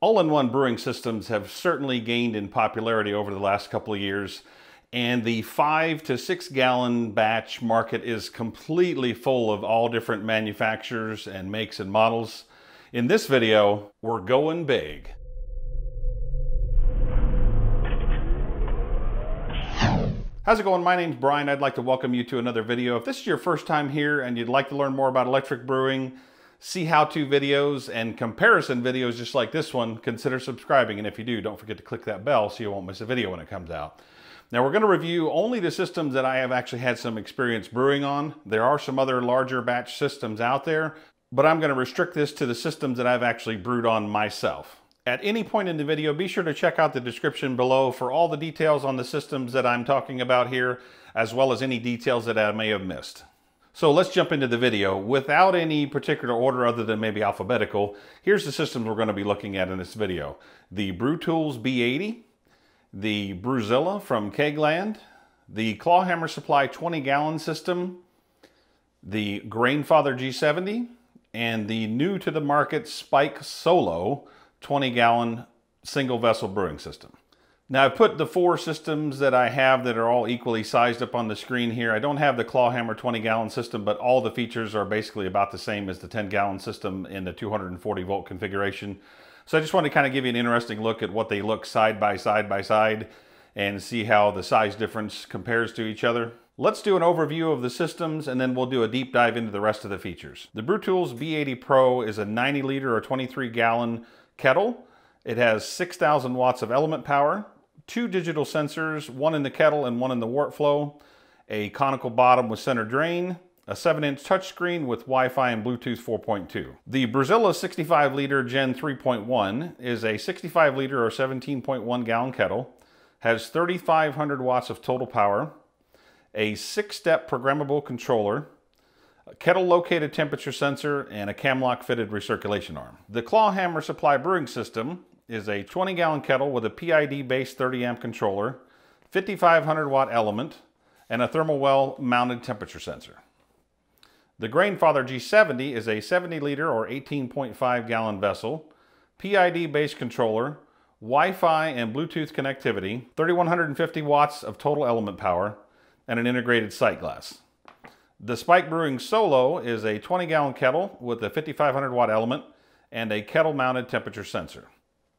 All-in-one brewing systems have certainly gained in popularity over the last couple of years, and the five to six gallon batch market is completely full of all different manufacturers and makes and models. In this video, we're going big. How's it going? My name's Brian. I'd like to welcome you to another video. If this is your first time here and you'd like to learn more about electric brewing, see how-to videos and comparison videos just like this one, consider subscribing. And if you do, don't forget to click that bell so you won't miss a video when it comes out. Now we're gonna review only the systems that I have actually had some experience brewing on. There are some other larger batch systems out there, but I'm gonna restrict this to the systems that I've actually brewed on myself. At any point in the video, be sure to check out the description below for all the details on the systems that I'm talking about here, as well as any details that I may have missed. So let's jump into the video. Without any particular order other than maybe alphabetical, here's the systems we're gonna be looking at in this video. The BrewTools B80, the Brewzilla from Kegland, the Clawhammer Supply 20 gallon system, the Grainfather G70, and the new to the market Spike Solo 20 gallon single vessel brewing system. Now I've put the four systems that I have that are all equally sized up on the screen here. I don't have the clawhammer 20 gallon system, but all the features are basically about the same as the 10 gallon system in the 240 volt configuration. So I just wanted to kind of give you an interesting look at what they look side by side by side and see how the size difference compares to each other. Let's do an overview of the systems and then we'll do a deep dive into the rest of the features. The BrewTools B80 Pro is a 90 liter or 23 gallon kettle. It has 6,000 watts of element power two digital sensors, one in the kettle and one in the wort flow, a conical bottom with center drain, a 7-inch touchscreen with Wi-Fi and Bluetooth 4.2. The Brazilla 65-liter Gen 3.1 is a 65-liter or 17.1 gallon kettle, has 3,500 watts of total power, a six-step programmable controller, a kettle located temperature sensor, and a camlock fitted recirculation arm. The Clawhammer Supply Brewing System is a 20 gallon kettle with a PID based 30 amp controller, 5500 watt element, and a thermal well mounted temperature sensor. The Grainfather G70 is a 70 liter or 18.5 gallon vessel, PID based controller, Wi-Fi and Bluetooth connectivity, 3150 watts of total element power, and an integrated sight glass. The Spike Brewing Solo is a 20 gallon kettle with a 5500 watt element and a kettle mounted temperature sensor.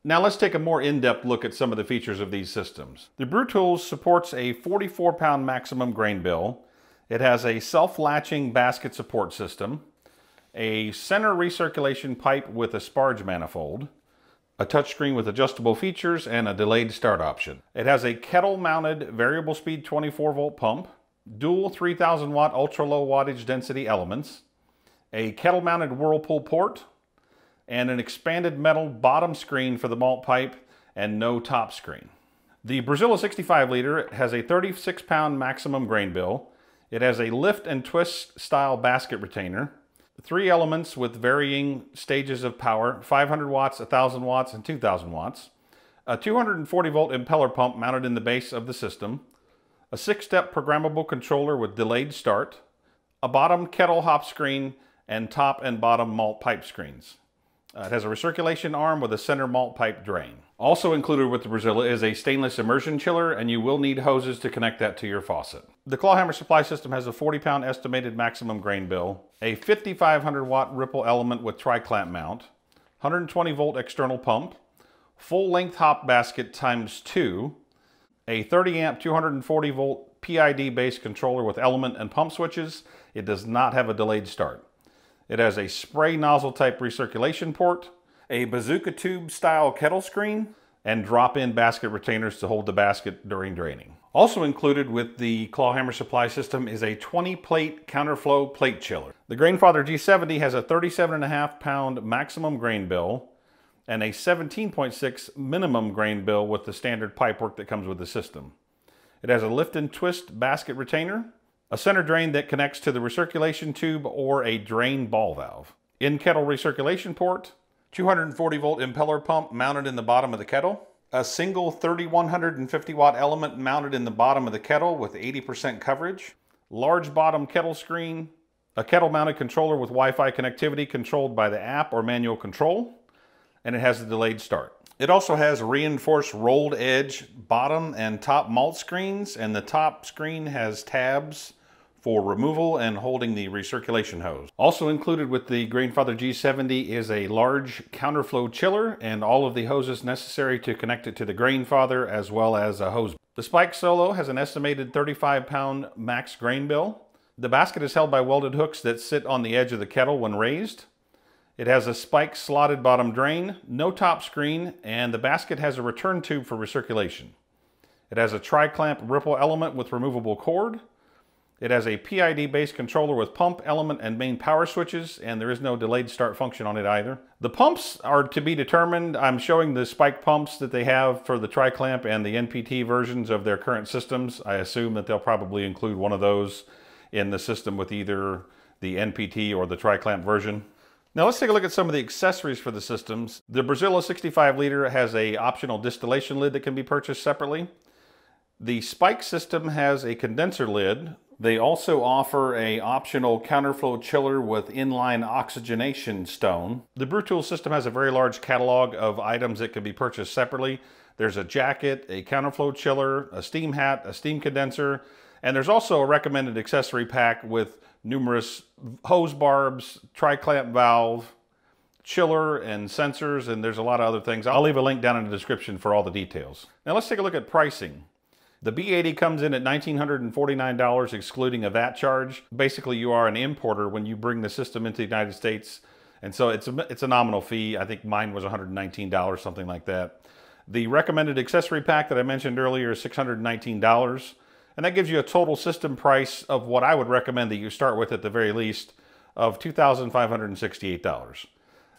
Now let's take a more in-depth look at some of the features of these systems. The BrewTools supports a 44-pound maximum grain bill. It has a self-latching basket support system, a center recirculation pipe with a sparge manifold, a touchscreen with adjustable features, and a delayed start option. It has a kettle-mounted variable speed 24-volt pump, dual 3,000-watt ultra-low wattage density elements, a kettle-mounted Whirlpool port, and an expanded metal bottom screen for the malt pipe and no top screen. The Brazil 65 liter has a 36 pound maximum grain bill. It has a lift and twist style basket retainer, three elements with varying stages of power, 500 watts, 1000 watts, and 2000 watts, a 240 volt impeller pump mounted in the base of the system, a six-step programmable controller with delayed start, a bottom kettle hop screen, and top and bottom malt pipe screens. Uh, it has a recirculation arm with a center malt pipe drain. Also included with the Brazilla is a stainless immersion chiller, and you will need hoses to connect that to your faucet. The clawhammer supply system has a 40-pound estimated maximum grain bill, a 5,500-watt ripple element with tri-clamp mount, 120-volt external pump, full-length hop basket times two, a 30-amp 240-volt PID-based controller with element and pump switches. It does not have a delayed start. It has a spray nozzle type recirculation port, a bazooka tube style kettle screen, and drop-in basket retainers to hold the basket during draining. Also included with the clawhammer supply system is a 20 plate counterflow plate chiller. The Grainfather G70 has a 37.5 pound maximum grain bill and a 17.6 minimum grain bill with the standard pipework that comes with the system. It has a lift and twist basket retainer, a center drain that connects to the recirculation tube or a drain ball valve. In kettle recirculation port, 240 volt impeller pump mounted in the bottom of the kettle, a single 3150 watt element mounted in the bottom of the kettle with 80% coverage, large bottom kettle screen, a kettle mounted controller with Wi-Fi connectivity controlled by the app or manual control, and it has a delayed start. It also has reinforced rolled edge bottom and top malt screens, and the top screen has tabs for removal and holding the recirculation hose. Also included with the Grandfather G70 is a large counterflow chiller and all of the hoses necessary to connect it to the Grandfather as well as a hose. The Spike Solo has an estimated 35 pound max grain bill. The basket is held by welded hooks that sit on the edge of the kettle when raised. It has a spike slotted bottom drain, no top screen, and the basket has a return tube for recirculation. It has a tri-clamp ripple element with removable cord, it has a PID-based controller with pump, element, and main power switches, and there is no delayed start function on it either. The pumps are to be determined. I'm showing the spike pumps that they have for the tri-clamp and the NPT versions of their current systems. I assume that they'll probably include one of those in the system with either the NPT or the tri-clamp version. Now let's take a look at some of the accessories for the systems. The Brazilla 65 liter has a optional distillation lid that can be purchased separately. The Spike system has a condenser lid they also offer a optional counterflow chiller with inline oxygenation stone. The BrewTool system has a very large catalog of items that can be purchased separately. There's a jacket, a counterflow chiller, a steam hat, a steam condenser, and there's also a recommended accessory pack with numerous hose barbs, tri-clamp valve, chiller and sensors, and there's a lot of other things. I'll leave a link down in the description for all the details. Now let's take a look at pricing. The B80 comes in at $1,949 excluding a VAT charge. Basically, you are an importer when you bring the system into the United States. And so it's a, it's a nominal fee. I think mine was $119, something like that. The recommended accessory pack that I mentioned earlier is $619. And that gives you a total system price of what I would recommend that you start with at the very least of $2,568.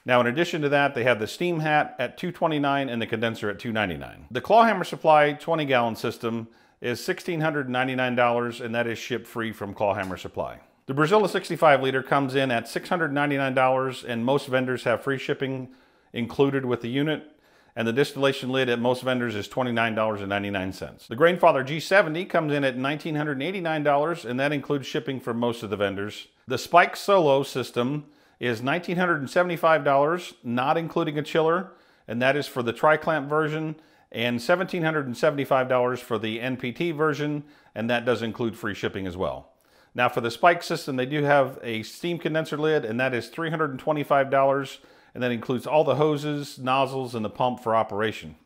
Now, in addition to that, they have the steam hat at 229 and the condenser at 299. The Clawhammer Supply 20 gallon system is $1,699 and that is ship free from Clawhammer Supply. The Brazilla 65 liter comes in at $699 and most vendors have free shipping included with the unit and the distillation lid at most vendors is $29.99. The Grainfather G70 comes in at $1,989 and that includes shipping from most of the vendors. The Spike Solo system is $1,975, not including a chiller, and that is for the tri-clamp version, and $1,775 for the NPT version, and that does include free shipping as well. Now for the spike system, they do have a steam condenser lid, and that is $325, and that includes all the hoses, nozzles, and the pump for operation.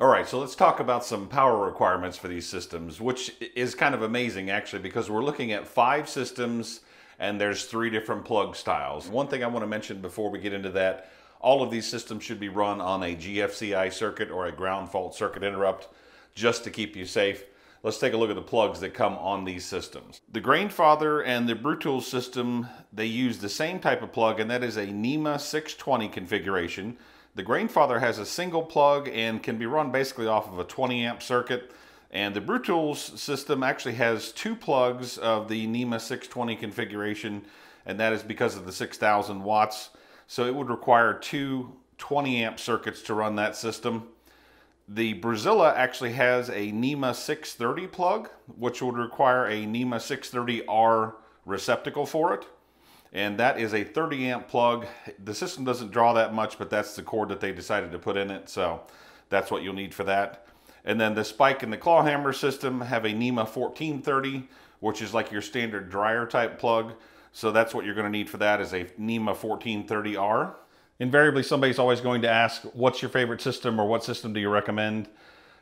All right, so let's talk about some power requirements for these systems, which is kind of amazing actually, because we're looking at five systems and there's three different plug styles. One thing I want to mention before we get into that, all of these systems should be run on a GFCI circuit or a ground fault circuit interrupt just to keep you safe. Let's take a look at the plugs that come on these systems. The Grainfather and the Brutools system, they use the same type of plug and that is a NEMA 620 configuration. The Grainfather has a single plug and can be run basically off of a 20 amp circuit. And the BrewTools system actually has two plugs of the NEMA 620 configuration, and that is because of the 6,000 watts. So it would require two 20 amp circuits to run that system. The Brazilla actually has a NEMA 630 plug, which would require a NEMA 630R receptacle for it. And that is a 30 amp plug. The system doesn't draw that much, but that's the cord that they decided to put in it. So that's what you'll need for that. And then the spike and the claw hammer system have a NEMA 1430, which is like your standard dryer type plug. So that's what you're gonna need for that is a NEMA 1430R. Invariably, somebody's always going to ask, what's your favorite system or what system do you recommend?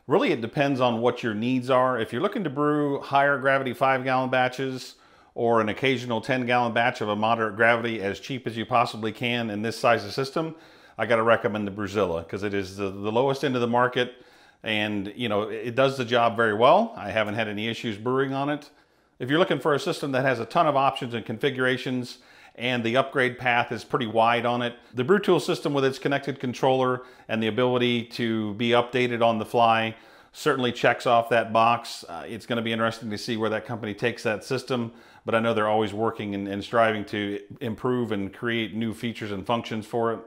Really, it depends on what your needs are. If you're looking to brew higher gravity five gallon batches or an occasional 10 gallon batch of a moderate gravity as cheap as you possibly can in this size of system, I gotta recommend the Brazilla because it is the, the lowest end of the market and you know it does the job very well. I haven't had any issues brewing on it. If you're looking for a system that has a ton of options and configurations and the upgrade path is pretty wide on it, the BrewTool system with its connected controller and the ability to be updated on the fly certainly checks off that box. Uh, it's going to be interesting to see where that company takes that system, but I know they're always working and, and striving to improve and create new features and functions for it.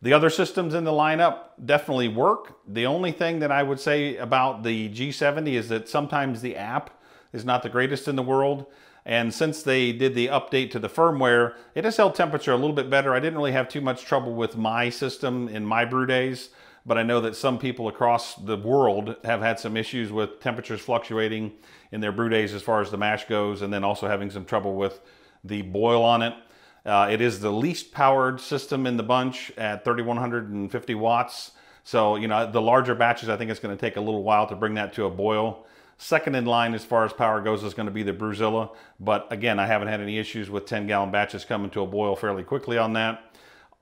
The other systems in the lineup definitely work. The only thing that I would say about the G70 is that sometimes the app is not the greatest in the world. And since they did the update to the firmware, it has held temperature a little bit better. I didn't really have too much trouble with my system in my brew days, but I know that some people across the world have had some issues with temperatures fluctuating in their brew days as far as the mash goes, and then also having some trouble with the boil on it. Uh, it is the least powered system in the bunch at 3,150 watts. So, you know, the larger batches, I think it's going to take a little while to bring that to a boil. Second in line as far as power goes is going to be the Bruzilla. But again, I haven't had any issues with 10 gallon batches coming to a boil fairly quickly on that.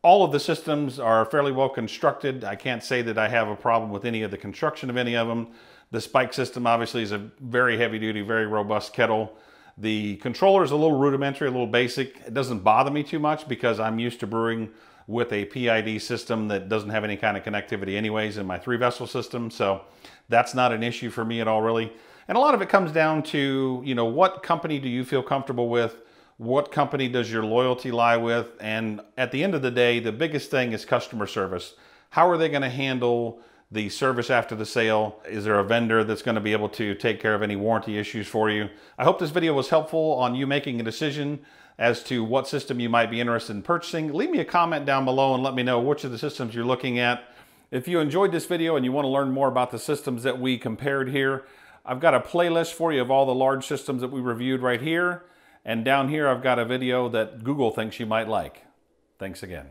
All of the systems are fairly well constructed. I can't say that I have a problem with any of the construction of any of them. The spike system obviously is a very heavy duty, very robust kettle. The controller is a little rudimentary, a little basic. It doesn't bother me too much because I'm used to brewing with a PID system that doesn't have any kind of connectivity anyways in my three vessel system. So that's not an issue for me at all really. And a lot of it comes down to, you know, what company do you feel comfortable with? What company does your loyalty lie with? And at the end of the day, the biggest thing is customer service. How are they going to handle the service after the sale? Is there a vendor that's going to be able to take care of any warranty issues for you? I hope this video was helpful on you making a decision as to what system you might be interested in purchasing. Leave me a comment down below and let me know which of the systems you're looking at. If you enjoyed this video and you want to learn more about the systems that we compared here, I've got a playlist for you of all the large systems that we reviewed right here. And down here, I've got a video that Google thinks you might like. Thanks again.